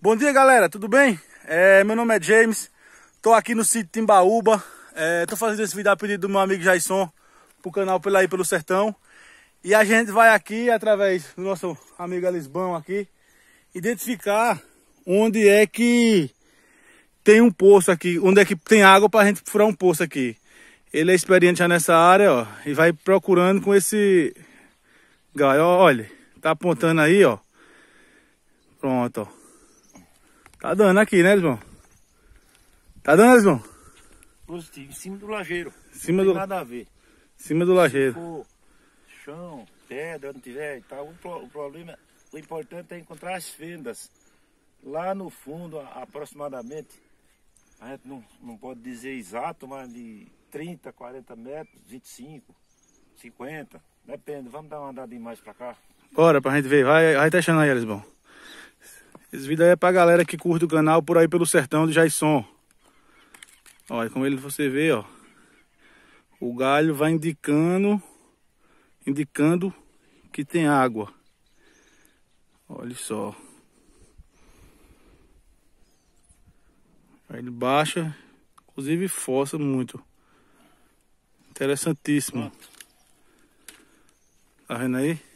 Bom dia galera, tudo bem? É, meu nome é James, tô aqui no sítio Timbaúba, é, tô fazendo esse vídeo a pedido do meu amigo Jason, pro canal Pela Aí Pelo Sertão, e a gente vai aqui, através do nosso amigo Alisbão aqui, identificar onde é que tem um poço aqui, onde é que tem água pra gente furar um poço aqui. Ele é experiente já nessa área, ó, e vai procurando com esse gaio, olha, tá apontando aí, ó, pronto, ó. Tá dando aqui, né, Lisbon? Tá dando, Lisbon? Positivo, em cima do lajeiro. Em cima do... nada a ver. Em cima do lajeiro. chão, pedra, não tiver e tal, o, pro... o problema, o importante é encontrar as fendas. Lá no fundo, aproximadamente, a gente não, não pode dizer exato, mas de 30, 40 metros, 25, 50, depende. Vamos dar uma andada mais pra cá. Bora, pra gente ver. Vai, vai achando aí, Lisbon. Esse vídeo aí é pra galera que curte o canal por aí pelo sertão de Jaisson. Olha, como ele você vê, ó. O galho vai indicando, indicando que tem água. Olha só. Aí ele baixa, inclusive força muito. Interessantíssimo. Tá vendo aí?